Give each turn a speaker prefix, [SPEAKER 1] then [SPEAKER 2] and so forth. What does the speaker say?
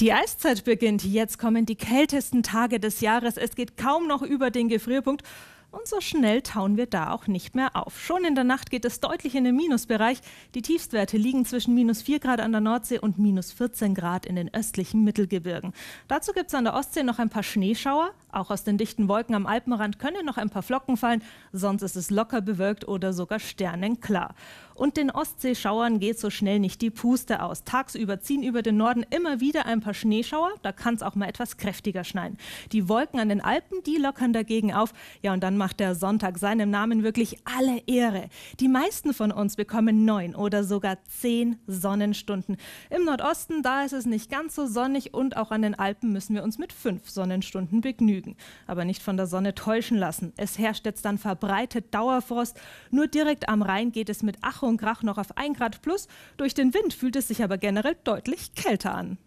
[SPEAKER 1] Die Eiszeit beginnt. Jetzt kommen die kältesten Tage des Jahres. Es geht kaum noch über den Gefrierpunkt. Und so schnell tauen wir da auch nicht mehr auf. Schon in der Nacht geht es deutlich in den Minusbereich. Die Tiefstwerte liegen zwischen minus 4 Grad an der Nordsee und minus 14 Grad in den östlichen Mittelgebirgen. Dazu gibt es an der Ostsee noch ein paar Schneeschauer. Auch aus den dichten Wolken am Alpenrand können noch ein paar Flocken fallen, sonst ist es locker bewölkt oder sogar sternenklar. Und den Ostseeschauern geht so schnell nicht die Puste aus. Tagsüber ziehen über den Norden immer wieder ein paar Schneeschauer, da kann es auch mal etwas kräftiger schneien. Die Wolken an den Alpen, die lockern dagegen auf. Ja, und dann macht der Sonntag seinem Namen wirklich alle Ehre. Die meisten von uns bekommen neun oder sogar zehn Sonnenstunden. Im Nordosten, da ist es nicht ganz so sonnig und auch an den Alpen müssen wir uns mit fünf Sonnenstunden begnügen genügen, aber nicht von der Sonne täuschen lassen. Es herrscht jetzt dann verbreitet Dauerfrost. Nur direkt am Rhein geht es mit Ach und Krach noch auf 1 Grad plus. Durch den Wind fühlt es sich aber generell deutlich kälter an.